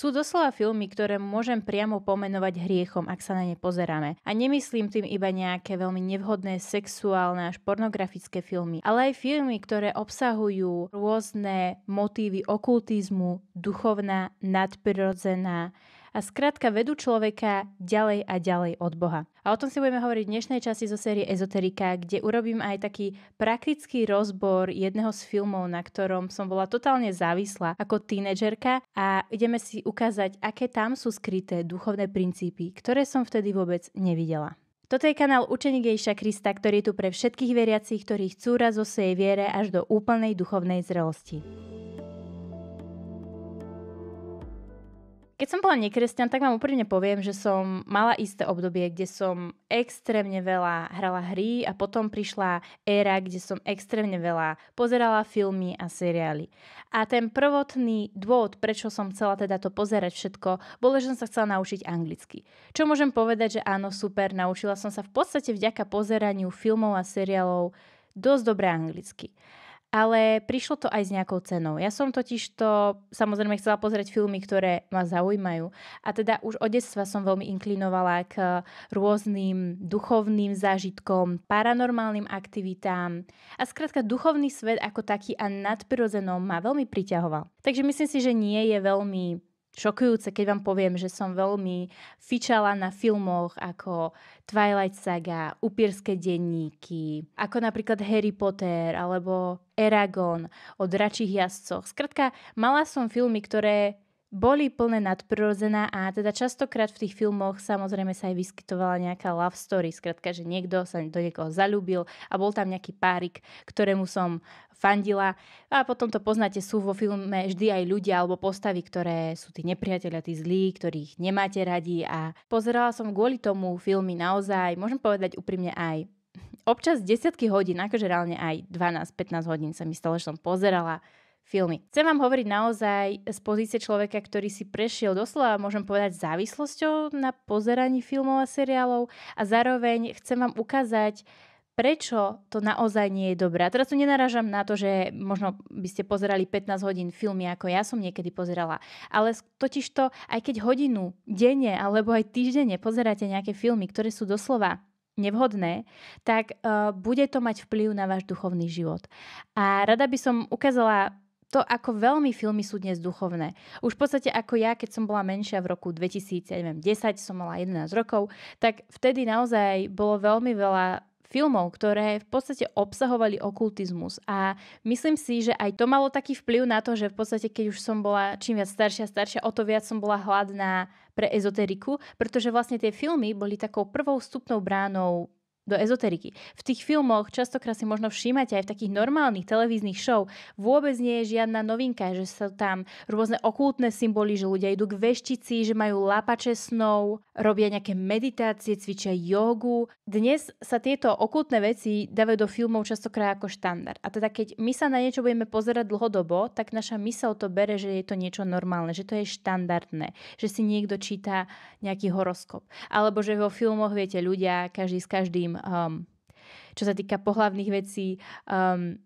Sú doslova filmy, ktoré môžem priamo pomenovať hriechom, ak sa na ne pozeráme. A nemyslím tým iba nejaké veľmi nevhodné sexuálne až pornografické filmy, ale aj filmy, ktoré obsahujú rôzne motívy okultizmu, duchovná, nadprirodzená, a skrátka vedú človeka ďalej a ďalej od Boha. A o tom si budeme hovoriť v dnešnej časti zo série Ezoterika, kde urobím aj taký praktický rozbor jedného z filmov, na ktorom som bola totálne závislá ako tínedžerka a ideme si ukázať, aké tam sú skryté duchovné princípy, ktoré som vtedy vôbec nevidela. Toto je kanál učenik Ježiša Krista, ktorý je tu pre všetkých veriacich, ktorí chcú raz o svojej viere až do úplnej duchovnej zrelosti. Keď som bola nekresťan, tak vám úprimne poviem, že som mala isté obdobie, kde som extrémne veľa hrala hry a potom prišla éra, kde som extrémne veľa pozerala filmy a seriály. A ten prvotný dôvod, prečo som chcela teda to pozerať všetko, bolo, že som sa chcela naučiť anglicky. Čo môžem povedať, že áno, super, naučila som sa v podstate vďaka pozeraniu filmov a seriálov dosť dobre anglicky ale prišlo to aj s nejakou cenou. Ja som totiž to samozrejme chcela pozrieť filmy, ktoré ma zaujímajú. A teda už od detstva som veľmi inklinovala k rôznym duchovným zážitkom, paranormálnym aktivitám. A skrátka duchovný svet ako taký a nadprirodzenom ma veľmi priťahoval. Takže myslím si, že nie je veľmi šokujúce, keď vám poviem, že som veľmi fičala na filmoch ako Twilight Saga, Upírske denníky, ako napríklad Harry Potter alebo Eragon o dračích jazdcoch. Skrátka, mala som filmy, ktoré boli plné nadprirodzená a teda častokrát v tých filmoch samozrejme sa aj vyskytovala nejaká love story, skratka, že niekto sa do niekoho zalúbil a bol tam nejaký párik, ktorému som fandila a potom to poznáte, sú vo filme vždy aj ľudia alebo postavy, ktoré sú tí nepriatelia, tí zlí, ktorých nemáte radi a pozerala som kvôli tomu filmy naozaj, môžem povedať úprimne aj občas desiatky hodín, akože reálne aj 12-15 hodín sa mi stalo, že som pozerala filmy. Chcem vám hovoriť naozaj z pozície človeka, ktorý si prešiel doslova, môžem povedať, závislosťou na pozeraní filmov a seriálov a zároveň chcem vám ukázať, prečo to naozaj nie je dobré. A teraz tu nenaražam na to, že možno by ste pozerali 15 hodín filmy, ako ja som niekedy pozerala. Ale totiž to: aj keď hodinu denne alebo aj týždenne pozeráte nejaké filmy, ktoré sú doslova nevhodné, tak uh, bude to mať vplyv na váš duchovný život. A rada by som ukázala to, ako veľmi filmy sú dnes duchovné. Už v podstate ako ja, keď som bola menšia v roku 2010, som mala 11 rokov, tak vtedy naozaj bolo veľmi veľa filmov, ktoré v podstate obsahovali okultizmus. A myslím si, že aj to malo taký vplyv na to, že v podstate keď už som bola čím viac staršia, staršia, o to viac som bola hladná pre ezoteriku, pretože vlastne tie filmy boli takou prvou vstupnou bránou do ezoteriky. V tých filmoch častokrát si možno všímate aj v takých normálnych televíznych show vôbec nie je žiadna novinka, že sú tam rôzne okultné symboly, že ľudia idú k veštici, že majú lapače snov, robia nejaké meditácie, cvičia jogu. Dnes sa tieto okultné veci dávajú do filmov častokrát ako štandard. A teda keď my sa na niečo budeme pozerať dlhodobo, tak naša mysel to bere, že je to niečo normálne, že to je štandardné, že si niekto číta nejaký horoskop. Alebo že vo filmoch, viete, ľudia, každý s každým um, čo sa týka pohlavných vecí, um,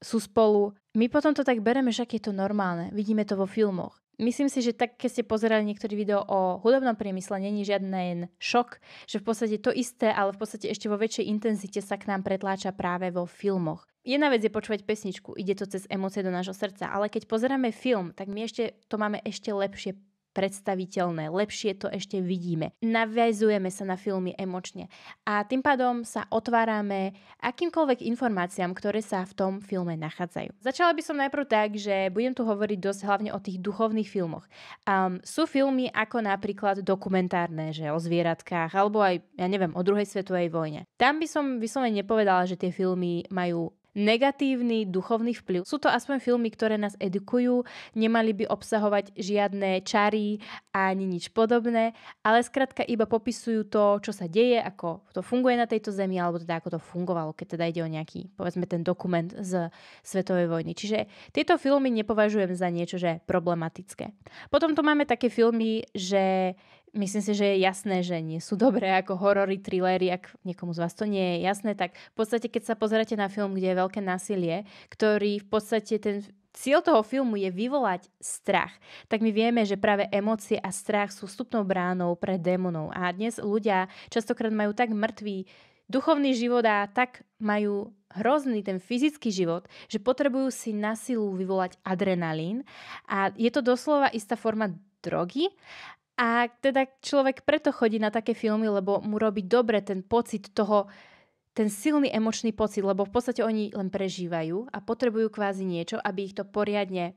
sú spolu. My potom to tak bereme, že je to normálne. Vidíme to vo filmoch. Myslím si, že tak, keď ste pozerali niektorý video o hudobnom priemysle, není žiadny šok, že v podstate to isté, ale v podstate ešte vo väčšej intenzite sa k nám pretláča práve vo filmoch. Jedna vec je počúvať pesničku, ide to cez emócie do nášho srdca, ale keď pozeráme film, tak my ešte to máme ešte lepšie predstaviteľné, lepšie to ešte vidíme. Naviazujeme sa na filmy emočne a tým pádom sa otvárame akýmkoľvek informáciám, ktoré sa v tom filme nachádzajú. Začala by som najprv tak, že budem tu hovoriť dosť hlavne o tých duchovných filmoch. Um, sú filmy ako napríklad dokumentárne, že o zvieratkách, alebo aj, ja neviem, o druhej svetovej vojne. Tam by som vyslovene nepovedala, že tie filmy majú negatívny duchovný vplyv. Sú to aspoň filmy, ktoré nás edukujú, nemali by obsahovať žiadne čary ani nič podobné, ale skrátka iba popisujú to, čo sa deje, ako to funguje na tejto zemi, alebo teda ako to fungovalo, keď teda ide o nejaký, povedzme, ten dokument z Svetovej vojny. Čiže tieto filmy nepovažujem za niečo, že problematické. Potom tu máme také filmy, že myslím si, že je jasné, že nie sú dobré ako horory, trilery, ak niekomu z vás to nie je jasné, tak v podstate, keď sa pozeráte na film, kde je veľké násilie, ktorý v podstate ten Cieľ toho filmu je vyvolať strach. Tak my vieme, že práve emócie a strach sú vstupnou bránou pre démonov. A dnes ľudia častokrát majú tak mŕtvý duchovný život a tak majú hrozný ten fyzický život, že potrebujú si na silu vyvolať adrenalín. A je to doslova istá forma drogy a teda človek preto chodí na také filmy, lebo mu robí dobre ten pocit toho, ten silný emočný pocit, lebo v podstate oni len prežívajú a potrebujú kvázi niečo, aby ich to poriadne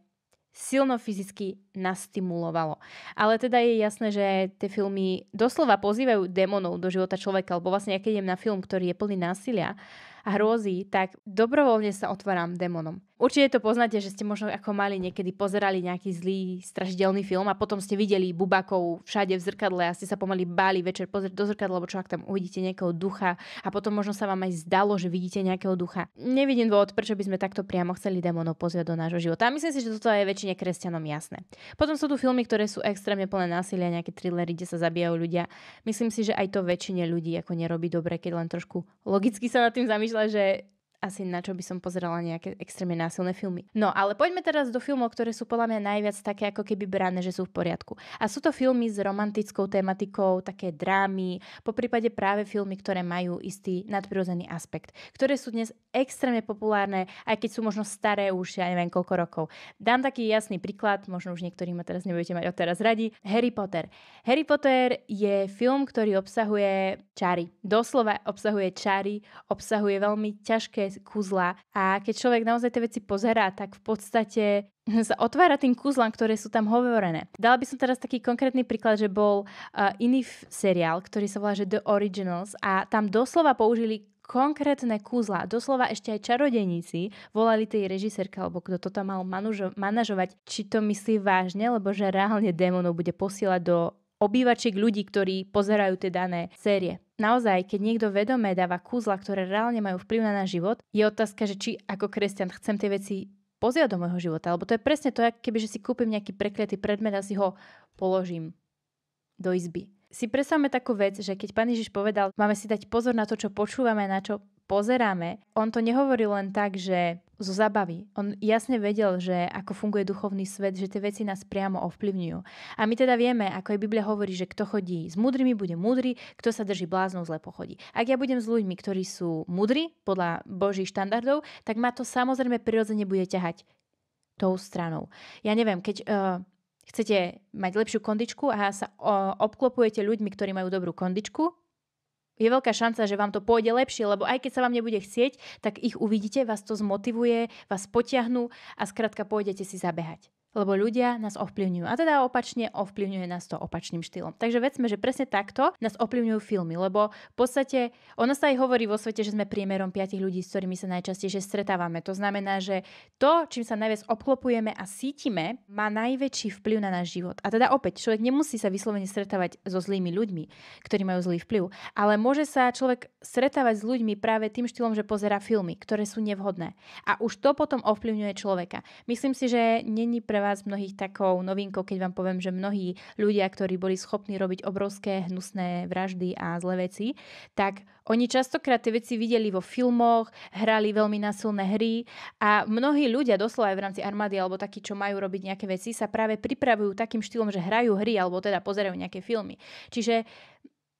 silno fyzicky nastimulovalo. Ale teda je jasné, že tie filmy doslova pozývajú démonov do života človeka, lebo vlastne ja keď idem na film, ktorý je plný násilia a hrôzy, tak dobrovoľne sa otváram démonom. Určite to poznáte, že ste možno ako mali niekedy pozerali nejaký zlý strašidelný film a potom ste videli bubakov všade v zrkadle a ste sa pomaly báli večer pozrieť do zrkadla, lebo čo ak tam uvidíte nejakého ducha a potom možno sa vám aj zdalo, že vidíte nejakého ducha. Nevidím dôvod, prečo by sme takto priamo chceli démonov pozvať do nášho života. A myslím si, že toto je väčšine kresťanom jasné. Potom sú tu filmy, ktoré sú extrémne plné násilia, nejaké thrillery, kde sa zabijajú ľudia. Myslím si, že aj to väčšine ľudí ako nerobí dobre, keď len trošku logicky sa nad tým zamýšľa, že asi na čo by som pozerala nejaké extrémne násilné filmy. No ale poďme teraz do filmov, ktoré sú podľa mňa najviac také ako keby brané, že sú v poriadku. A sú to filmy s romantickou tematikou, také drámy, po prípade práve filmy, ktoré majú istý nadprirodzený aspekt, ktoré sú dnes extrémne populárne, aj keď sú možno staré už, ja neviem koľko rokov. Dám taký jasný príklad, možno už niektorí ma teraz nebudete mať odteraz radi. Harry Potter. Harry Potter je film, ktorý obsahuje čary. Doslova obsahuje čary, obsahuje veľmi ťažké kúzla. A keď človek naozaj tie veci pozerá, tak v podstate sa otvára tým kúzlam, ktoré sú tam hovorené. Dala by som teraz taký konkrétny príklad, že bol uh, iný seriál, ktorý sa volá že The Originals a tam doslova použili konkrétne kúzla. Doslova ešte aj čarodeníci volali tej režisérka, alebo kto to tam mal manužo- manažovať, či to myslí vážne, lebo že reálne démonov bude posielať do obývačiek ľudí, ktorí pozerajú tie dané série naozaj, keď niekto vedome dáva kúzla, ktoré reálne majú vplyv na náš život, je otázka, že či ako kresťan chcem tie veci pozrieť do môjho života. Lebo to je presne to, keby že si kúpim nejaký prekliatý predmet a si ho položím do izby. Si predstavme takú vec, že keď pán Ježiš povedal, máme si dať pozor na to, čo počúvame, na čo pozeráme, on to nehovoril len tak, že zo zabavy. On jasne vedel, že ako funguje duchovný svet, že tie veci nás priamo ovplyvňujú. A my teda vieme, ako aj Biblia hovorí, že kto chodí s múdrymi, bude múdry, kto sa drží bláznou, zle pochodí. Ak ja budem s ľuďmi, ktorí sú múdri podľa božích štandardov, tak ma to samozrejme prirodzene bude ťahať tou stranou. Ja neviem, keď uh, chcete mať lepšiu kondičku a sa uh, obklopujete ľuďmi, ktorí majú dobrú kondičku, je veľká šanca, že vám to pôjde lepšie, lebo aj keď sa vám nebude chcieť, tak ich uvidíte, vás to zmotivuje, vás potiahnú a skrátka pôjdete si zabehať lebo ľudia nás ovplyvňujú. A teda opačne ovplyvňuje nás to opačným štýlom. Takže vedzme, že presne takto nás ovplyvňujú filmy, lebo v podstate ono sa aj hovorí vo svete, že sme priemerom piatich ľudí, s ktorými sa najčastejšie stretávame. To znamená, že to, čím sa najviac obklopujeme a cítime, má najväčší vplyv na náš život. A teda opäť, človek nemusí sa vyslovene stretávať so zlými ľuďmi, ktorí majú zlý vplyv, ale môže sa človek stretávať s ľuďmi práve tým štýlom, že pozera filmy, ktoré sú nevhodné. A už to potom ovplyvňuje človeka. Myslím si, že není pre pre vás mnohých takou novinkou, keď vám poviem, že mnohí ľudia, ktorí boli schopní robiť obrovské hnusné vraždy a zlé veci, tak oni častokrát tie veci videli vo filmoch, hrali veľmi nasilné hry a mnohí ľudia doslova aj v rámci armády alebo takí, čo majú robiť nejaké veci, sa práve pripravujú takým štýlom, že hrajú hry alebo teda pozerajú nejaké filmy. Čiže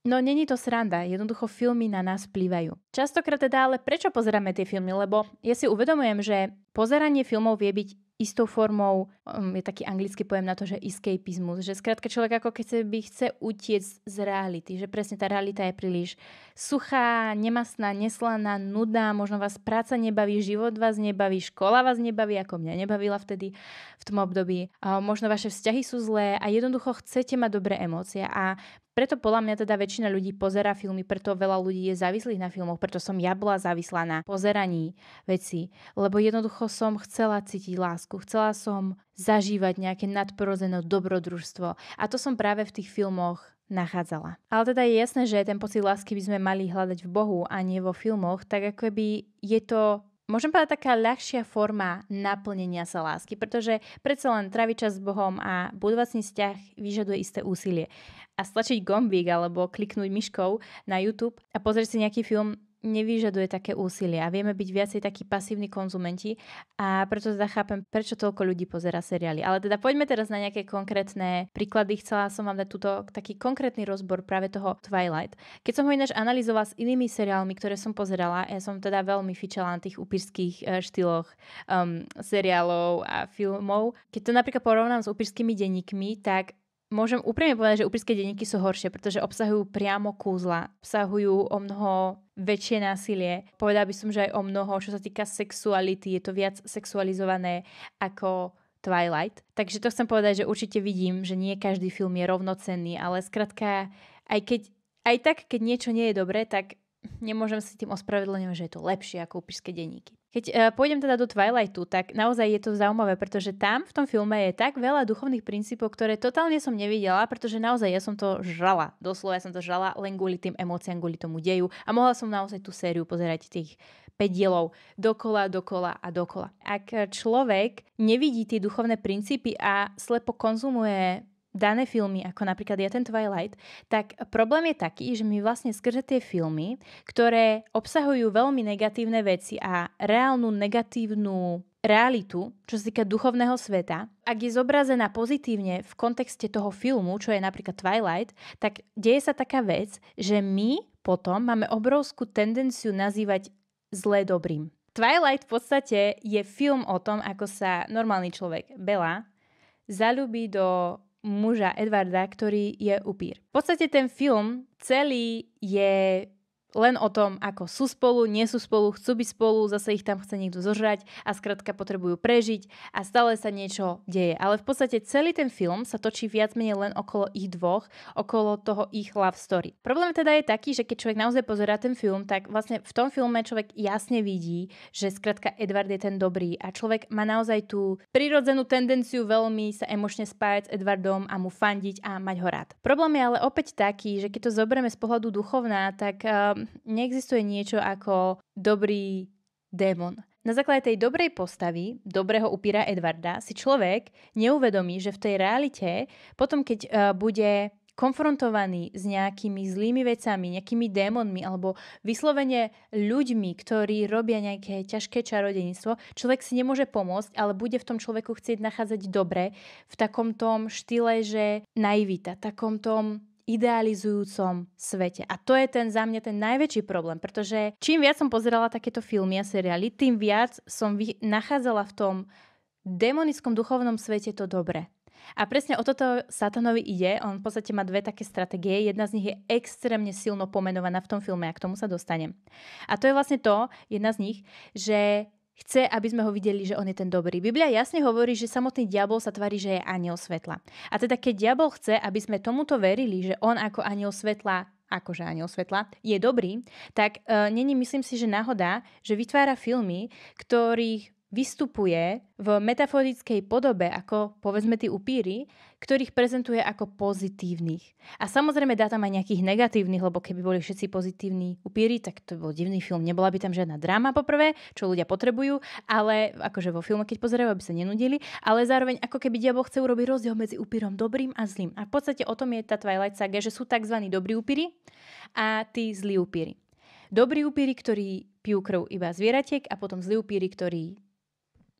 No není to sranda, jednoducho filmy na nás plývajú. Častokrát teda ale prečo pozeráme tie filmy, lebo ja si uvedomujem, že pozeranie filmov vie byť istou formou, um, je taký anglický pojem na to, že escapismus, že skrátka človek ako keď sa by chce utiec z reality, že presne tá realita je príliš suchá, nemastná, neslaná, nudná, možno vás práca nebaví, život vás nebaví, škola vás nebaví, ako mňa nebavila vtedy v tom období, a možno vaše vzťahy sú zlé a jednoducho chcete mať dobré emócie a preto podľa mňa teda väčšina ľudí pozera filmy, preto veľa ľudí je závislých na filmoch, preto som ja bola závislá na pozeraní veci, lebo jednoducho som chcela cítiť lásku lásku, chcela som zažívať nejaké nadprorozené dobrodružstvo. A to som práve v tých filmoch nachádzala. Ale teda je jasné, že ten pocit lásky by sme mali hľadať v Bohu a nie vo filmoch, tak ako by je to Môžem povedať taká ľahšia forma naplnenia sa lásky, pretože predsa len traviť čas s Bohom a budovať vzťah vyžaduje isté úsilie. A stlačiť gombík alebo kliknúť myškou na YouTube a pozrieť si nejaký film nevyžaduje také úsilie a vieme byť viacej takí pasívni konzumenti a preto teda chápem, prečo toľko ľudí pozera seriály. Ale teda poďme teraz na nejaké konkrétne príklady. Chcela som vám dať túto taký konkrétny rozbor práve toho Twilight. Keď som ho ináč analyzovala s inými seriálmi, ktoré som pozerala, ja som teda veľmi fičala na tých upírských eh, štýloch um, seriálov a filmov. Keď to napríklad porovnám s upírskými denníkmi, tak môžem úprimne povedať, že úprimské denníky sú horšie, pretože obsahujú priamo kúzla, obsahujú o mnoho väčšie násilie. Povedal by som, že aj o mnoho, čo sa týka sexuality, je to viac sexualizované ako Twilight. Takže to chcem povedať, že určite vidím, že nie každý film je rovnocenný, ale skratka, aj keď aj tak, keď niečo nie je dobré, tak nemôžem si tým ospravedlňovať, že je to lepšie ako upišské denníky. Keď uh, pôjdem teda do Twilightu, tak naozaj je to zaujímavé, pretože tam v tom filme je tak veľa duchovných princípov, ktoré totálne som nevidela, pretože naozaj ja som to žrala. Doslova ja som to žrala len kvôli tým emóciám, kvôli tomu deju a mohla som naozaj tú sériu pozerať tých 5 dielov dokola, dokola a dokola. Ak človek nevidí tie duchovné princípy a slepo konzumuje dané filmy, ako napríklad ja ten Twilight, tak problém je taký, že my vlastne skrze tie filmy, ktoré obsahujú veľmi negatívne veci a reálnu negatívnu realitu, čo sa týka duchovného sveta, ak je zobrazená pozitívne v kontexte toho filmu, čo je napríklad Twilight, tak deje sa taká vec, že my potom máme obrovskú tendenciu nazývať zlé dobrým. Twilight v podstate je film o tom, ako sa normálny človek, Bella, zalúbi do muža Edvarda, ktorý je upír. V podstate ten film celý je len o tom, ako sú spolu, nie sú spolu, chcú byť spolu, zase ich tam chce niekto zožrať a skrátka potrebujú prežiť a stále sa niečo deje. Ale v podstate celý ten film sa točí viac menej len okolo ich dvoch, okolo toho ich love story. Problém teda je taký, že keď človek naozaj pozerá ten film, tak vlastne v tom filme človek jasne vidí, že skrátka Edward je ten dobrý a človek má naozaj tú prirodzenú tendenciu veľmi sa emočne spájať s Edwardom a mu fandiť a mať ho rád. Problém je ale opäť taký, že keď to zoberieme z pohľadu duchovná, tak eh, neexistuje niečo ako dobrý démon. Na základe tej dobrej postavy, dobrého upíra Edvarda, si človek neuvedomí, že v tej realite, potom keď uh, bude konfrontovaný s nejakými zlými vecami, nejakými démonmi alebo vyslovene ľuďmi, ktorí robia nejaké ťažké čarodenictvo, človek si nemôže pomôcť, ale bude v tom človeku chcieť nachádzať dobre v takom tom štýle, že naivita, takom tom idealizujúcom svete. A to je ten za mňa ten najväčší problém, pretože čím viac som pozerala takéto filmy a seriály, tým viac som vy- nachádzala v tom demonickom duchovnom svete to dobre. A presne o toto Satanovi ide. On v podstate má dve také stratégie. Jedna z nich je extrémne silno pomenovaná v tom filme a k tomu sa dostanem. A to je vlastne to, jedna z nich, že Chce, aby sme ho videli, že on je ten dobrý. Biblia jasne hovorí, že samotný diabol sa tvári, že je aniel svetla. A teda keď diabol chce, aby sme tomuto verili, že on ako aniel svetla akože aniel svetla, je dobrý, tak e, není myslím si, že náhoda, že vytvára filmy, ktorých vystupuje v metaforickej podobe, ako povedzme tí upíry, ktorých prezentuje ako pozitívnych. A samozrejme dá tam aj nejakých negatívnych, lebo keby boli všetci pozitívni upíry, tak to bol divný film. Nebola by tam žiadna dráma poprvé, čo ľudia potrebujú, ale akože vo filme, keď pozerajú, aby sa nenudili, ale zároveň ako keby diabol chce urobiť rozdiel medzi upírom dobrým a zlým. A v podstate o tom je tá Twilight Saga, že sú tzv. dobrí upíry a tí zlí upíry. Dobrí upíry, ktorí pijú krv iba zvieratiek a potom zlí upíry, ktorí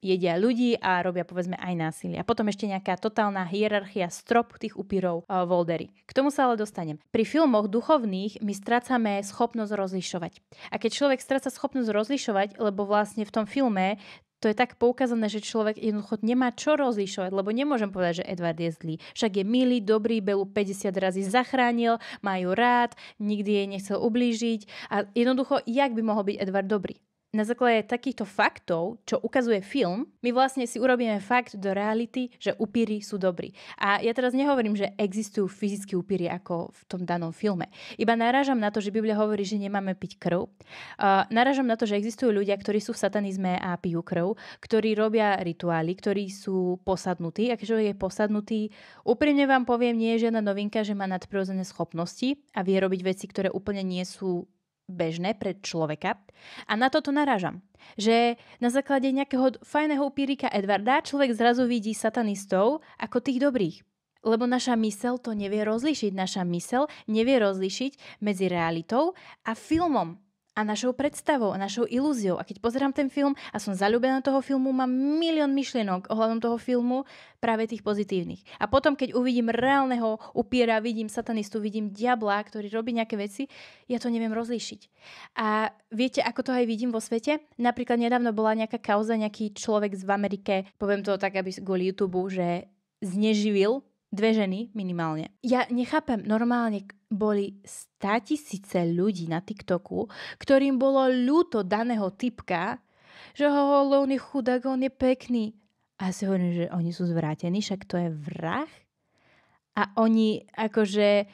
jedia ľudí a robia povedzme aj násilie. A potom ešte nejaká totálna hierarchia strop tých upírov uh, e, Voldery. K tomu sa ale dostanem. Pri filmoch duchovných my strácame schopnosť rozlišovať. A keď človek stráca schopnosť rozlišovať, lebo vlastne v tom filme to je tak poukázané, že človek jednoducho nemá čo rozlišovať, lebo nemôžem povedať, že Edward je zlý. Však je milý, dobrý, Belu 50 razy zachránil, majú rád, nikdy jej nechcel ublížiť a jednoducho, jak by mohol byť Edward dobrý? na základe takýchto faktov, čo ukazuje film, my vlastne si urobíme fakt do reality, že upíry sú dobrí. A ja teraz nehovorím, že existujú fyzické upíry ako v tom danom filme. Iba narážam na to, že Biblia hovorí, že nemáme piť krv. Uh, narážam na to, že existujú ľudia, ktorí sú v satanizme a pijú krv, ktorí robia rituály, ktorí sú posadnutí. A keďže je posadnutý, úprimne vám poviem, nie je žiadna novinka, že má nadprirodzené schopnosti a vie robiť veci, ktoré úplne nie sú bežné pre človeka. A na toto narážam, že na základe nejakého fajného pírika Edvarda človek zrazu vidí satanistov ako tých dobrých. Lebo naša mysel to nevie rozlišiť. Naša mysel nevie rozlišiť medzi realitou a filmom a našou predstavou a našou ilúziou. A keď pozerám ten film a som zalúbená toho filmu, mám milión myšlienok ohľadom toho filmu, práve tých pozitívnych. A potom, keď uvidím reálneho upiera, vidím satanistu, vidím diabla, ktorý robí nejaké veci, ja to neviem rozlíšiť. A viete, ako to aj vidím vo svete? Napríklad nedávno bola nejaká kauza, nejaký človek z v Amerike, poviem to tak, aby kvôli YouTube, že zneživil dve ženy minimálne. Ja nechápem, normálne boli 100 tisíce ľudí na TikToku, ktorým bolo ľúto daného typka, že ho on je chudák, on je pekný. A si hovorím, že oni sú zvrátení, však to je vrah. A oni akože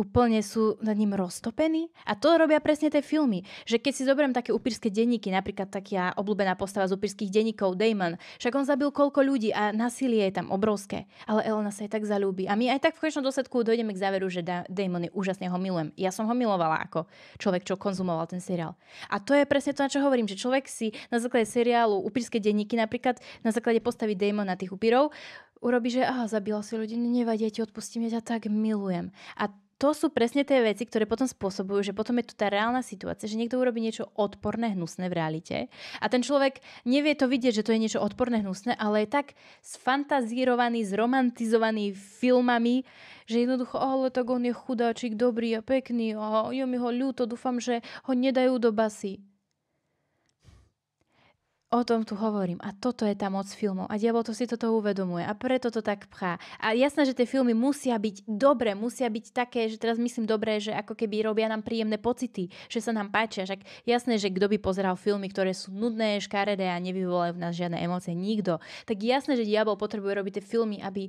úplne sú nad ním roztopení. A to robia presne tie filmy. Že keď si zoberiem také upírske denníky, napríklad taká obľúbená postava z upírských denníkov, Damon, však on zabil koľko ľudí a nasilie je tam obrovské. Ale Elena sa aj tak zalúbi. A my aj tak v konečnom dôsledku dojdeme k záveru, že da- Damon je úžasne ho milujem. Ja som ho milovala ako človek, čo konzumoval ten seriál. A to je presne to, na čo hovorím, že človek si na základe seriálu upírske denníky napríklad na základe postavy Damona tých upírov urobí, že aha, zabila si ľudí, no nevadí, ja ti odpustím, ja ťa tak milujem. A to sú presne tie veci, ktoré potom spôsobujú, že potom je tu tá reálna situácia, že niekto urobí niečo odporné, hnusné v realite a ten človek nevie to vidieť, že to je niečo odporné, hnusné, ale je tak sfantazírovaný, zromantizovaný filmami, že jednoducho, oh, tak on je chudáčik, dobrý a pekný, oh, je mi ho ľúto, dúfam, že ho nedajú do basy. O tom tu hovorím. A toto je tá moc filmov. A diabol to si toto uvedomuje. A preto to tak pchá. A jasné, že tie filmy musia byť dobré, musia byť také, že teraz myslím dobré, že ako keby robia nám príjemné pocity, že sa nám páčia. Však jasné, že kto by pozeral filmy, ktoré sú nudné, škaredé a nevyvolajú v nás žiadne emócie. Nikto. Tak jasné, že diabol potrebuje robiť tie filmy, aby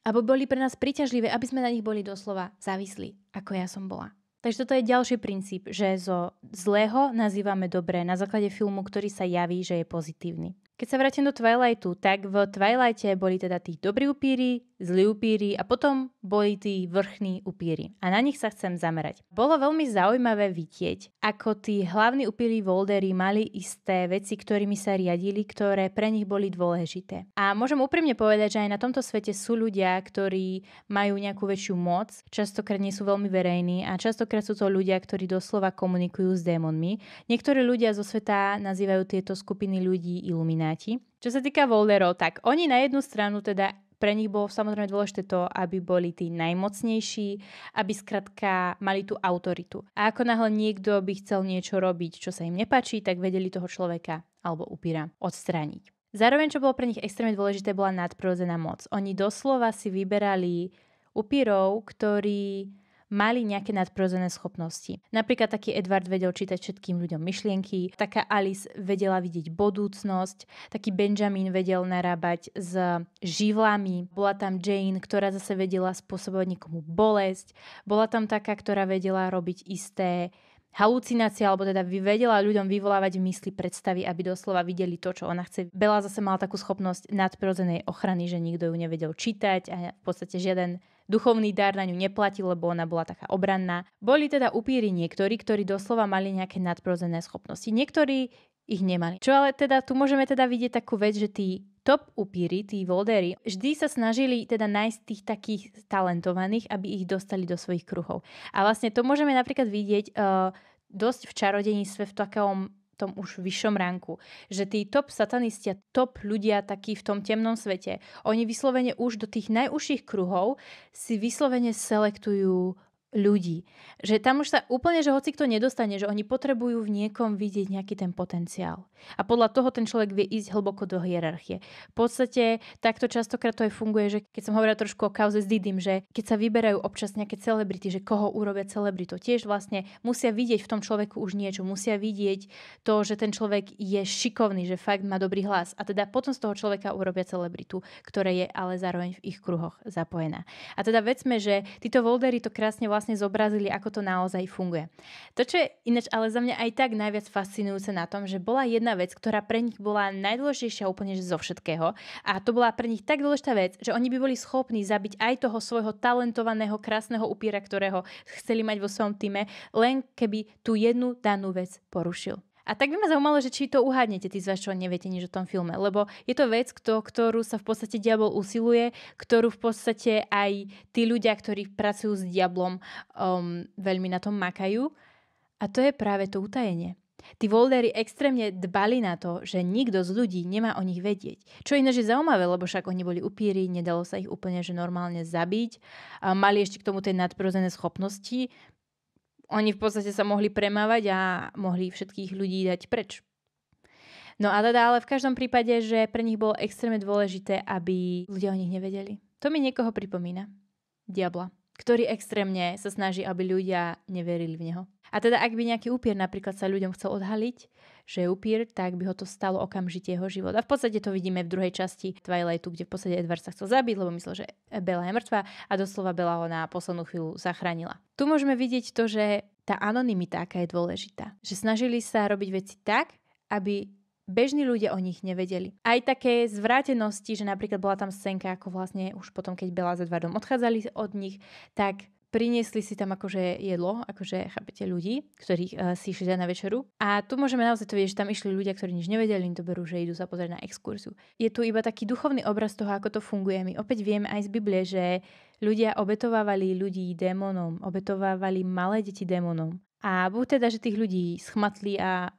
aby boli pre nás príťažlivé, aby sme na nich boli doslova závislí, ako ja som bola. Takže toto je ďalší princíp, že zo zlého nazývame dobré na základe filmu, ktorý sa javí, že je pozitívny. Keď sa vrátim do Twilightu, tak v Twilighte boli teda tí dobrí upíri, zlí upíri a potom boli tí vrchní upíry A na nich sa chcem zamerať. Bolo veľmi zaujímavé vidieť, ako tí hlavní upíry Voldery mali isté veci, ktorými sa riadili, ktoré pre nich boli dôležité. A môžem úprimne povedať, že aj na tomto svete sú ľudia, ktorí majú nejakú väčšiu moc, častokrát nie sú veľmi verejní a častokrát sú to ľudia, ktorí doslova komunikujú s démonmi. Niektorí ľudia zo sveta nazývajú tieto skupiny ľudí ilumináti Senáti. Čo sa týka Volderov, tak oni na jednu stranu teda pre nich bolo samozrejme dôležité to, aby boli tí najmocnejší, aby skratka mali tú autoritu. A ako náhle niekto by chcel niečo robiť, čo sa im nepačí, tak vedeli toho človeka alebo upíra odstrániť. Zároveň, čo bolo pre nich extrémne dôležité, bola nadprirodzená moc. Oni doslova si vyberali upírov, ktorí mali nejaké nadprirodzené schopnosti. Napríklad taký Edward vedel čítať všetkým ľuďom myšlienky, taká Alice vedela vidieť budúcnosť, taký Benjamin vedel narábať s živlami, bola tam Jane, ktorá zase vedela spôsobovať niekomu bolesť, bola tam taká, ktorá vedela robiť isté halucinácie, alebo teda vedela ľuďom vyvolávať v mysli predstavy, aby doslova videli to, čo ona chce. Bela zase mala takú schopnosť nadprirodzenej ochrany, že nikto ju nevedel čítať a v podstate žiaden Duchovný dar na ňu neplatil, lebo ona bola taká obranná. Boli teda upíri niektorí, ktorí doslova mali nejaké nadprozené schopnosti. Niektorí ich nemali. Čo ale teda tu môžeme teda vidieť takú vec, že tí top upíry, tí voldery, vždy sa snažili teda nájsť tých takých talentovaných, aby ich dostali do svojich kruhov. A vlastne to môžeme napríklad vidieť uh, dosť v čarodení sve v takom tom už vyššom ranku. Že tí top a top ľudia takí v tom temnom svete, oni vyslovene už do tých najúžších kruhov si vyslovene selektujú ľudí. Že tam už sa úplne, že hoci kto nedostane, že oni potrebujú v niekom vidieť nejaký ten potenciál. A podľa toho ten človek vie ísť hlboko do hierarchie. V podstate takto častokrát to aj funguje, že keď som hovorila trošku o kauze s Didym, že keď sa vyberajú občas nejaké celebrity, že koho urobia celebritu, tiež vlastne musia vidieť v tom človeku už niečo, musia vidieť to, že ten človek je šikovný, že fakt má dobrý hlas. A teda potom z toho človeka urobia celebritu, ktoré je ale zároveň v ich kruhoch zapojená. A teda vecme, že títo voldery to krásne vlastne vlastne zobrazili, ako to naozaj funguje. To, čo je ináč ale za mňa aj tak najviac fascinujúce na tom, že bola jedna vec, ktorá pre nich bola najdôležitejšia úplne zo všetkého a to bola pre nich tak dôležitá vec, že oni by boli schopní zabiť aj toho svojho talentovaného, krásneho upíra, ktorého chceli mať vo svojom týme, len keby tú jednu danú vec porušil. A tak by ma zaujímalo, že či to uhádnete tí z vás, čo neviete nič o tom filme. Lebo je to vec, kto, ktorú sa v podstate diabol usiluje, ktorú v podstate aj tí ľudia, ktorí pracujú s diablom, um, veľmi na tom makajú. A to je práve to utajenie. Tí voldery extrémne dbali na to, že nikto z ľudí nemá o nich vedieť. Čo iné, že zaujímavé, lebo však oni boli upíri, nedalo sa ich úplne že normálne zabiť. A mali ešte k tomu tie nadprirodzené schopnosti oni v podstate sa mohli premávať a mohli všetkých ľudí dať preč. No a teda ale v každom prípade, že pre nich bolo extrémne dôležité, aby ľudia o nich nevedeli. To mi niekoho pripomína. Diabla ktorý extrémne sa snaží, aby ľudia neverili v neho. A teda ak by nejaký úpier napríklad sa ľuďom chcel odhaliť, upír, tak by ho to stalo okamžite jeho život. A v podstate to vidíme v druhej časti Twilightu, kde v podstate Edward sa chcel zabiť, lebo myslel, že Bella je mŕtva a doslova Bella ho na poslednú chvíľu zachránila. Tu môžeme vidieť to, že tá anonimita, aká je dôležitá. Že snažili sa robiť veci tak, aby bežní ľudia o nich nevedeli. Aj také zvrátenosti, že napríklad bola tam scénka, ako vlastne už potom, keď Bela s Edvardom odchádzali od nich, tak priniesli si tam akože jedlo, akože chápete ľudí, ktorých uh, si išli na večeru. A tu môžeme naozaj to vidieť, že tam išli ľudia, ktorí nič nevedeli, im to berú, že idú sa pozrieť na exkurziu. Je tu iba taký duchovný obraz toho, ako to funguje. My opäť vieme aj z Biblie, že ľudia obetovávali ľudí démonom, obetovávali malé deti démonom. A buď teda, že tých ľudí schmatli a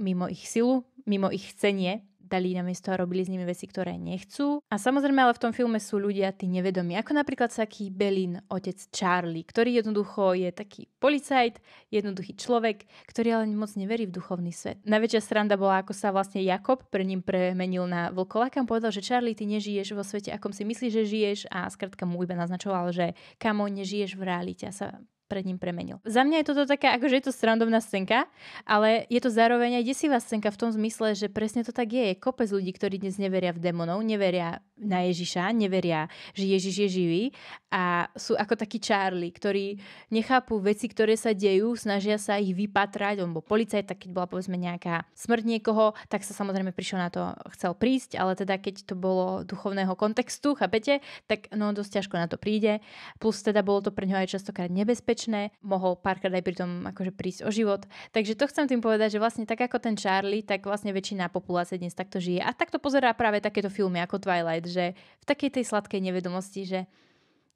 mimo ich silu, mimo ich chcenie, dali namiesto a robili s nimi veci, ktoré nechcú. A samozrejme, ale v tom filme sú ľudia tí nevedomí, ako napríklad taký Belin, otec Charlie, ktorý jednoducho je taký policajt, jednoduchý človek, ktorý ale moc neverí v duchovný svet. Najväčšia sranda bola, ako sa vlastne Jakob pre ním premenil na vlkolaka, povedal, že Charlie, ty nežiješ vo svete, akom si myslíš, že žiješ a skrátka mu iba naznačoval, že kamo, nežiješ v realite a sa pred ním premenil. Za mňa je toto taká, akože je to srandovná scénka, ale je to zároveň aj desivá scénka v tom zmysle, že presne to tak je. Je kopec ľudí, ktorí dnes neveria v démonov, neveria na Ježiša, neveria, že Ježiš je živý a sú ako takí Charlie, ktorí nechápu veci, ktoré sa dejú, snažia sa ich vypatrať, on bol policajt, tak keď bola povedzme nejaká smrť niekoho, tak sa samozrejme prišiel na to, chcel prísť, ale teda keď to bolo duchovného kontextu, chápete, tak no dosť ťažko na to príde. Plus teda bolo to pre ňo aj častokrát nebezpečné nebezpečné, mohol párkrát aj pri tom akože prísť o život. Takže to chcem tým povedať, že vlastne tak ako ten Charlie, tak vlastne väčšina populácie dnes takto žije. A takto pozerá práve takéto filmy ako Twilight, že v takej tej sladkej nevedomosti, že,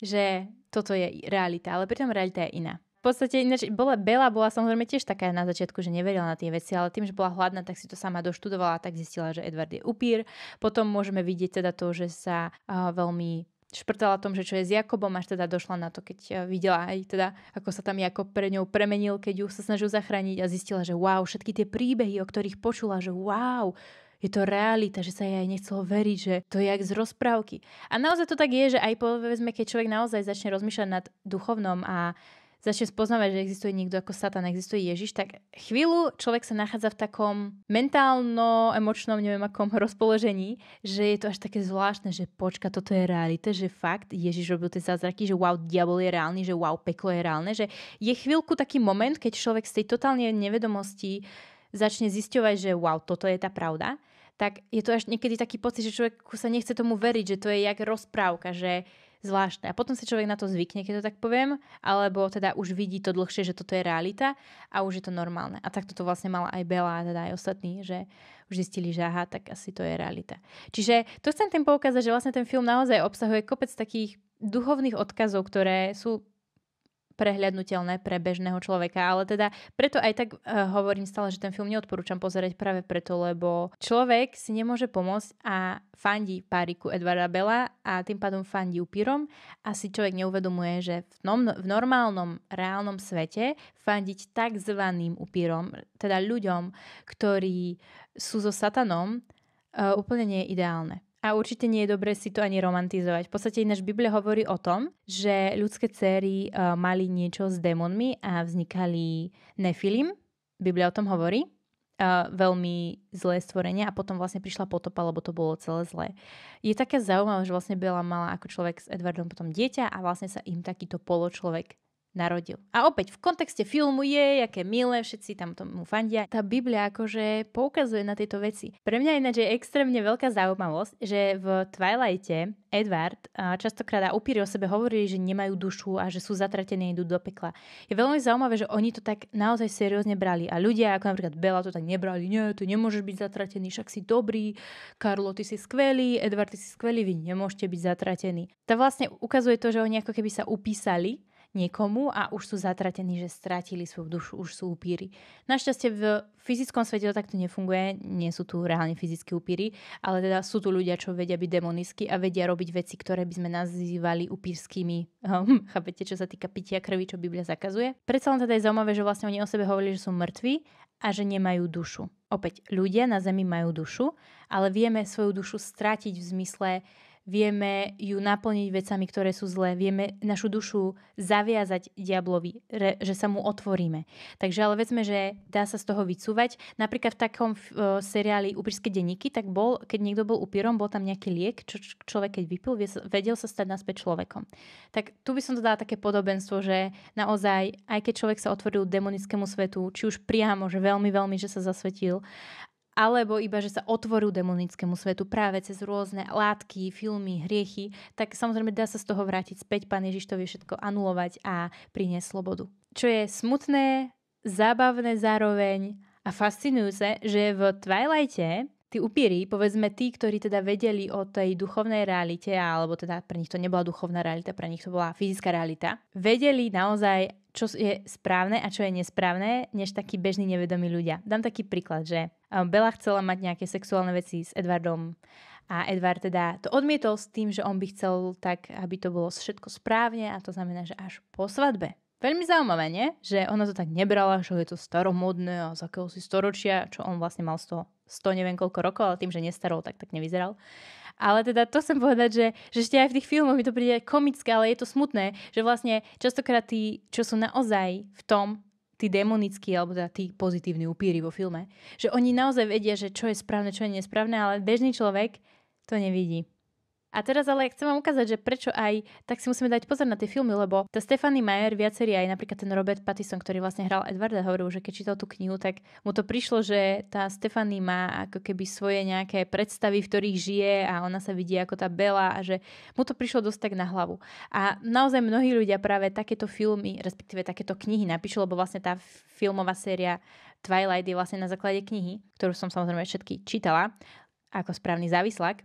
že toto je realita, ale pritom realita je iná. V podstate ináč bola, Bela bola samozrejme tiež taká na začiatku, že neverila na tie veci, ale tým, že bola hladná, tak si to sama doštudovala a tak zistila, že Edward je upír. Potom môžeme vidieť teda to, že sa uh, veľmi šprtala tom, že čo je s Jakobom, až teda došla na to, keď e, videla aj teda, ako sa tam Jakob pre ňou premenil, keď ju sa snažil zachrániť a zistila, že wow, všetky tie príbehy, o ktorých počula, že wow, je to realita, že sa jej aj nechcelo veriť, že to je jak z rozprávky. A naozaj to tak je, že aj povedzme, keď človek naozaj začne rozmýšľať nad duchovnom a začne spoznávať, že existuje niekto ako Satan, existuje Ježiš, tak chvíľu človek sa nachádza v takom mentálno-emočnom, neviem akom rozpoložení, že je to až také zvláštne, že počka, toto je realita, že fakt Ježiš robil tie zázraky, že wow, diabol je reálny, že wow, peklo je reálne, že je chvíľku taký moment, keď človek z tej totálnej nevedomosti začne zisťovať, že wow, toto je tá pravda, tak je to až niekedy taký pocit, že človek sa nechce tomu veriť, že to je jak rozprávka, že zvláštne. A potom si človek na to zvykne, keď to tak poviem, alebo teda už vidí to dlhšie, že toto je realita a už je to normálne. A takto to vlastne mala aj Bela a teda aj ostatní, že už zistili, že aha, tak asi to je realita. Čiže to chcem tým poukázať, že vlastne ten film naozaj obsahuje kopec takých duchovných odkazov, ktoré sú prehľadnutelné pre bežného človeka. Ale teda preto aj tak uh, hovorím stále, že ten film neodporúčam pozerať práve preto, lebo človek si nemôže pomôcť a fandí páriku Edvarda Bela a tým pádom fandí upírom a si človek neuvedomuje, že v, nom- v normálnom, reálnom svete fandiť tzv. upírom, teda ľuďom, ktorí sú so satanom, uh, úplne nie je ideálne. A určite nie je dobré si to ani romantizovať. V podstate ináč Biblia hovorí o tom, že ľudské céry e, mali niečo s démonmi a vznikali nefilim. Biblia o tom hovorí. Uh, veľmi zlé stvorenie a potom vlastne prišla potopa, lebo to bolo celé zlé. Je také zaujímavé, že vlastne Bela mala ako človek s Edwardom potom dieťa a vlastne sa im takýto poločlovek narodil. A opäť v kontexte filmu je, aké milé, všetci tam tomu fandia. Tá Biblia akože poukazuje na tieto veci. Pre mňa ináč je extrémne veľká zaujímavosť, že v Twilighte Edward častokrát a upíri o sebe hovorili, že nemajú dušu a že sú zatratení, idú do pekla. Je veľmi zaujímavé, že oni to tak naozaj seriózne brali. A ľudia, ako napríklad Bela, to tak nebrali. Nie, tu nemôžeš byť zatratený, však si dobrý. Karlo, ty si skvelý. Edward, ty si skvelý. Vy nemôžete byť zatratení. To vlastne ukazuje to, že oni ako keby sa upísali niekomu a už sú zatratení, že strátili svoju dušu, už sú upíry. Našťastie v fyzickom svete to takto nefunguje, nie sú tu reálne fyzické upíry, ale teda sú tu ľudia, čo vedia byť demonisky a vedia robiť veci, ktoré by sme nazývali upírskými. Hm, chápete, čo sa týka pitia krvi, čo Biblia zakazuje? Predsa len teda je zaujímavé, že vlastne oni o sebe hovorili, že sú mŕtvi a že nemajú dušu. Opäť, ľudia na Zemi majú dušu, ale vieme svoju dušu stratiť v zmysle vieme ju naplniť vecami, ktoré sú zlé, vieme našu dušu zaviazať diablovi, re, že sa mu otvoríme. Takže ale vedzme, že dá sa z toho vycúvať. Napríklad v takom uh, seriáli Upírske denníky, tak bol, keď niekto bol upírom, bol tam nejaký liek, čo človek keď vypil, vedel sa stať naspäť človekom. Tak tu by som dodala také podobenstvo, že naozaj, aj keď človek sa otvoril demonickému svetu, či už priamo, že veľmi, veľmi, že sa zasvetil, alebo iba, že sa otvorú demonickému svetu práve cez rôzne látky, filmy, hriechy, tak samozrejme dá sa z toho vrátiť späť. Pán Ježiš to vie všetko anulovať a priniesť slobodu. Čo je smutné, zábavné zároveň a fascinujúce, že v Twilighte tí upíri, povedzme tí, ktorí teda vedeli o tej duchovnej realite, alebo teda pre nich to nebola duchovná realita, pre nich to bola fyzická realita, vedeli naozaj, čo je správne a čo je nesprávne, než takí bežní nevedomí ľudia. Dám taký príklad, že eh, Bela chcela mať nejaké sexuálne veci s Edwardom a Edward teda to odmietol s tým, že on by chcel tak, aby to bolo všetko správne a to znamená, že až po svadbe. Veľmi zaujímavé, nie? Že ona to tak nebrala, že je to staromodné a z si storočia, čo on vlastne mal z toho 100 neviem koľko rokov, ale tým, že nestarol, tak tak nevyzeral. Ale teda to chcem povedať, že, že ešte aj v tých filmoch mi to príde komické, ale je to smutné, že vlastne častokrát tí, čo sú naozaj v tom, tí demonickí, alebo teda tí pozitívni upíri vo filme, že oni naozaj vedia, že čo je správne, čo je nesprávne, ale bežný človek to nevidí. A teraz ale chcem vám ukázať, že prečo aj tak si musíme dať pozor na tie filmy, lebo tá Stephanie Meyer, viacerí aj napríklad ten Robert Pattinson, ktorý vlastne hral Edwarda, hovoril, že keď čítal tú knihu, tak mu to prišlo, že tá Stephanie má ako keby svoje nejaké predstavy, v ktorých žije a ona sa vidí ako tá Bela a že mu to prišlo dosť tak na hlavu. A naozaj mnohí ľudia práve takéto filmy, respektíve takéto knihy napíšu, lebo vlastne tá filmová séria Twilight je vlastne na základe knihy, ktorú som samozrejme všetky čítala ako správny závislak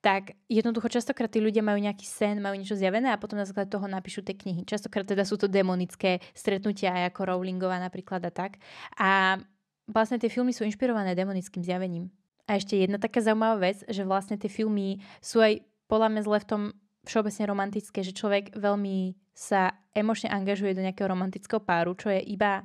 tak jednoducho častokrát tí ľudia majú nejaký sen, majú niečo zjavené a potom na základe toho napíšu tie knihy. Častokrát teda sú to demonické stretnutia aj ako Rowlingová napríklad a tak. A vlastne tie filmy sú inšpirované demonickým zjavením. A ešte jedna taká zaujímavá vec, že vlastne tie filmy sú aj podľa mňa zle v tom všeobecne romantické, že človek veľmi sa emočne angažuje do nejakého romantického páru, čo je iba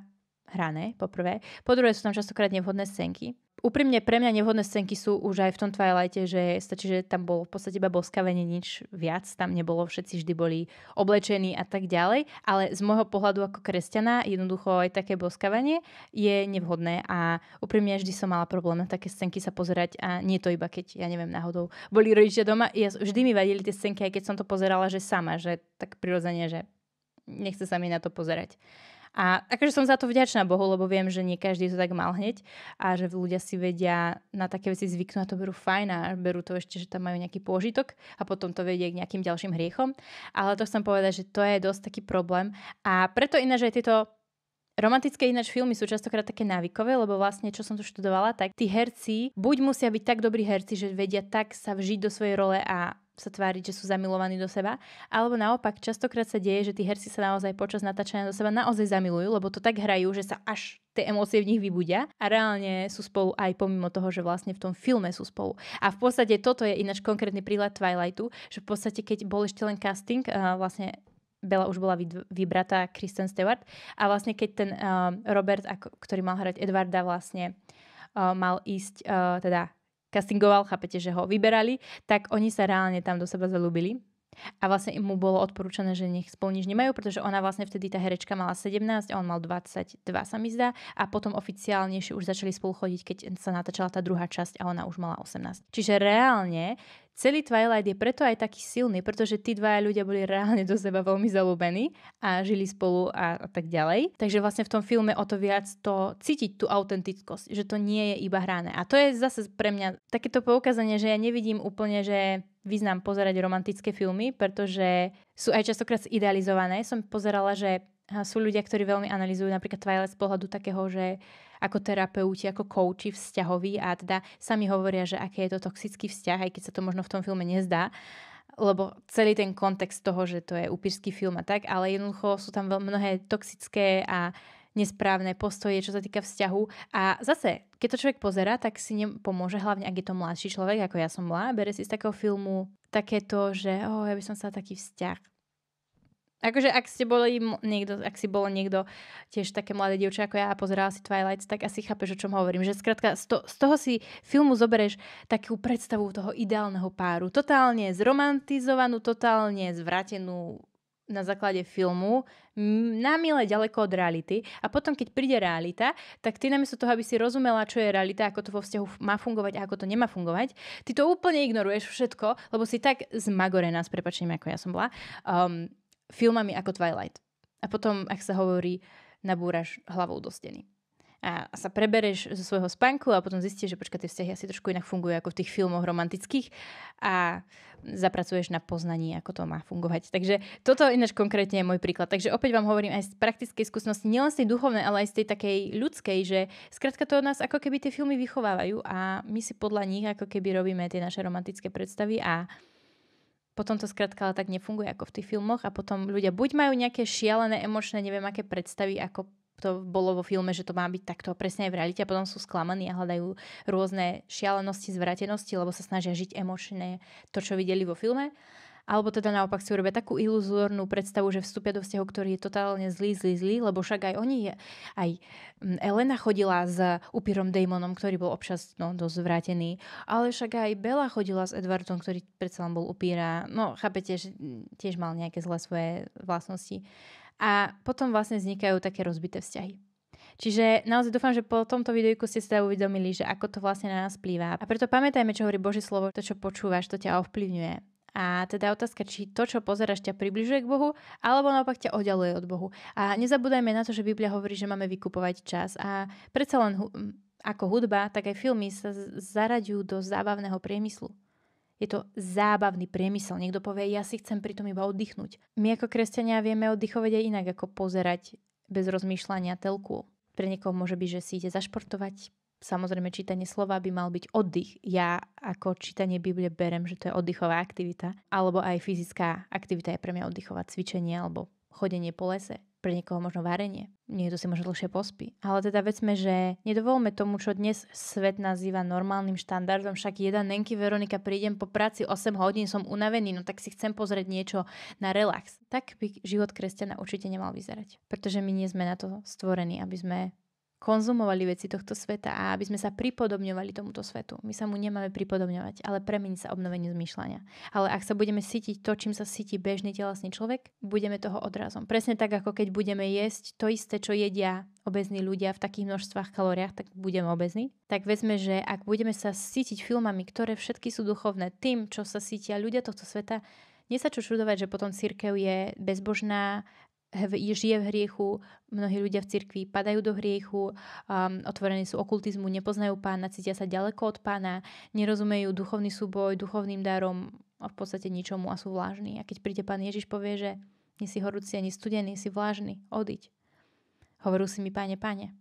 hrané, po prvé. Po druhé sú tam častokrát nevhodné scénky úprimne pre mňa nevhodné scénky sú už aj v tom Twilighte, že stačí, že tam bolo v podstate iba boskavenie, nič viac tam nebolo, všetci vždy boli oblečení a tak ďalej, ale z môjho pohľadu ako kresťana jednoducho aj také boskavenie je nevhodné a úprimne vždy som mala problém na také scénky sa pozerať a nie to iba keď, ja neviem, náhodou boli rodičia doma, ja, vždy mi vadili tie scénky, aj keď som to pozerala, že sama, že tak prirodzene, že nechce sa mi na to pozerať. A akože som za to vďačná Bohu, lebo viem, že nie každý to tak mal hneď a že ľudia si vedia na také veci zvyknú a to berú fajn a berú to ešte, že tam majú nejaký pôžitok a potom to vedie k nejakým ďalším hriechom. Ale to chcem povedať, že to je dosť taký problém a preto ináč aj tieto Romantické ináč filmy sú častokrát také návykové, lebo vlastne, čo som tu študovala, tak tí herci buď musia byť tak dobrí herci, že vedia tak sa vžiť do svojej role a sa tváriť, že sú zamilovaní do seba. Alebo naopak, častokrát sa deje, že tí herci sa naozaj počas natáčania do seba naozaj zamilujú, lebo to tak hrajú, že sa až tie emócie v nich vybudia a reálne sú spolu aj pomimo toho, že vlastne v tom filme sú spolu. A v podstate toto je ináč konkrétny príklad Twilightu, že v podstate keď bol ešte len casting, vlastne Bela už bola vybratá Kristen Stewart a vlastne keď ten Robert, ktorý mal hrať Edwarda vlastne mal ísť, teda castingoval, chápete, že ho vyberali, tak oni sa reálne tam do seba zalúbili. A vlastne mu bolo odporúčané, že nech spolu nič nemajú, pretože ona vlastne vtedy, tá herečka mala 17 a on mal 22 sa mi zdá. A potom oficiálnejšie už začali spolu chodiť, keď sa natáčala tá druhá časť a ona už mala 18. Čiže reálne celý Twilight je preto aj taký silný, pretože tí dvaja ľudia boli reálne do seba veľmi zalúbení a žili spolu a, a tak ďalej. Takže vlastne v tom filme o to viac to cítiť tú autentickosť, že to nie je iba hrané. A to je zase pre mňa takéto poukazanie, že ja nevidím úplne, že význam pozerať romantické filmy, pretože sú aj častokrát idealizované. Som pozerala, že sú ľudia, ktorí veľmi analizujú napríklad Twilight z pohľadu takého, že ako terapeuti, ako kouči vzťahoví a teda sami hovoria, že aký je to toxický vzťah, aj keď sa to možno v tom filme nezdá, lebo celý ten kontext toho, že to je upírsky film a tak, ale jednoducho sú tam veľmi mnohé toxické a nesprávne postoje, čo sa týka vzťahu. A zase, keď to človek pozera, tak si nem pomôže, hlavne ak je to mladší človek, ako ja som bola, bere si z takého filmu takéto, že oh, ja by som sa taký vzťah. Akože ak ste boli niekto, ak si bolo niekto tiež také mladé dievča ako ja a pozerala si Twilight, tak asi chápeš, o čom hovorím. Že skrátka z, to, z toho si filmu zoberieš takú predstavu toho ideálneho páru. Totálne zromantizovanú, totálne zvratenú na základe filmu na milé ďaleko od reality a potom keď príde realita, tak ty namiesto toho, aby si rozumela, čo je realita, ako to vo vzťahu má fungovať a ako to nemá fungovať, ty to úplne ignoruješ všetko, lebo si tak zmagorená, s prepačením, ako ja som bola, um, filmami ako Twilight. A potom, ak sa hovorí, nabúraš hlavou do steny a sa prebereš zo svojho spánku a potom zistíš, že počka, tie vzťahy asi trošku inak fungujú ako v tých filmoch romantických a zapracuješ na poznaní, ako to má fungovať. Takže toto ináč konkrétne je môj príklad. Takže opäť vám hovorím aj z praktickej skúsenosti, nielen z tej duchovnej, ale aj z tej takej ľudskej, že skrátka to od nás ako keby tie filmy vychovávajú a my si podľa nich ako keby robíme tie naše romantické predstavy a potom to skrátka ale tak nefunguje ako v tých filmoch a potom ľudia buď majú nejaké šialené emočné, neviem aké predstavy, ako to bolo vo filme, že to má byť takto presne aj v realite a potom sú sklamaní a hľadajú rôzne šialenosti, zvratenosti, lebo sa snažia žiť emočne to, čo videli vo filme. Alebo teda naopak si urobia takú iluzórnu predstavu, že vstúpia do vzťahu, ktorý je totálne zlý, zlý, zlý, lebo však aj oni, aj mm, Elena chodila s Upírom Damonom, ktorý bol občas no, dosť zvrátený, ale však aj Bela chodila s Edwardom, ktorý predsa len bol upíra. No, chápete, že mm, tiež mal nejaké zlé svoje vlastnosti a potom vlastne vznikajú také rozbité vzťahy. Čiže naozaj dúfam, že po tomto videu ste sa teda uvedomili, že ako to vlastne na nás plýva. A preto pamätajme, čo hovorí Božie slovo, to, čo počúvaš, to ťa ovplyvňuje. A teda otázka, či to, čo pozeráš, ťa približuje k Bohu, alebo naopak ťa oddialuje od Bohu. A nezabúdajme na to, že Biblia hovorí, že máme vykupovať čas. A predsa len hu- ako hudba, tak aj filmy sa zaraďujú do zábavného priemyslu. Je to zábavný priemysel. Niekto povie, ja si chcem pritom iba oddychnúť. My ako kresťania vieme oddychovať aj inak, ako pozerať bez rozmýšľania telku. Pre niekoho môže byť, že si ide zašportovať. Samozrejme, čítanie slova by mal byť oddych. Ja ako čítanie Biblie berem, že to je oddychová aktivita. Alebo aj fyzická aktivita je pre mňa oddychová cvičenie alebo chodenie po lese pre niekoho možno varenie, niekto si možno dlhšie pospí. Ale teda vedzme, že nedovolme tomu, čo dnes svet nazýva normálnym štandardom, však jedna Nenky Veronika prídem po práci 8 hodín, som unavený, no tak si chcem pozrieť niečo na relax. Tak by život kresťana určite nemal vyzerať, pretože my nie sme na to stvorení, aby sme konzumovali veci tohto sveta a aby sme sa pripodobňovali tomuto svetu. My sa mu nemáme pripodobňovať, ale premeniť sa obnovenie zmýšľania. Ale ak sa budeme cítiť to, čím sa sytí bežný telesný človek, budeme toho odrazom. Presne tak, ako keď budeme jesť to isté, čo jedia obezní ľudia v takých množstvách kalóriách, tak budeme obezní. Tak vezme, že ak budeme sa cítiť filmami, ktoré všetky sú duchovné, tým, čo sa cítia ľudia tohto sveta, nie sa čo čudovať, že potom církev je bezbožná žije v hriechu, mnohí ľudia v cirkvi padajú do hriechu, um, otvorení sú okultizmu, nepoznajú pána, cítia sa ďaleko od pána, nerozumejú duchovný súboj, duchovným darom a v podstate ničomu a sú vlážni. A keď príde pán Ježiš, povie, že nie si horúci ani studený, si vlážny, odiť. Hovorú si mi, páne, páne.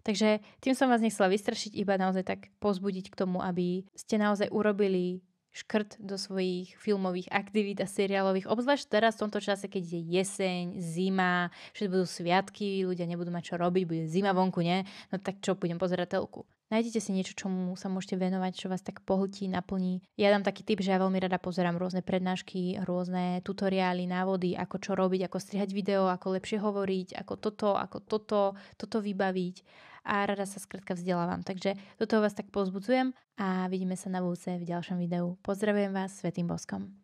Takže tým som vás nechcela vystrašiť, iba naozaj tak pozbudiť k tomu, aby ste naozaj urobili škrt do svojich filmových aktivít a seriálových, obzvlášť teraz v tomto čase, keď je jeseň, zima, všetko budú sviatky, ľudia nebudú mať čo robiť, bude zima vonku, nie? No tak čo, budem pozerať telku. Nájdete si niečo, čomu sa môžete venovať, čo vás tak pohltí, naplní. Ja dám taký tip, že ja veľmi rada pozerám rôzne prednášky, rôzne tutoriály, návody, ako čo robiť, ako strihať video, ako lepšie hovoriť, ako toto, ako toto, toto vybaviť a rada sa skrátka vzdelávam. Takže do toho vás tak pozbudzujem a vidíme sa na budúce v ďalšom videu. Pozdravujem vás Svetým Boskom.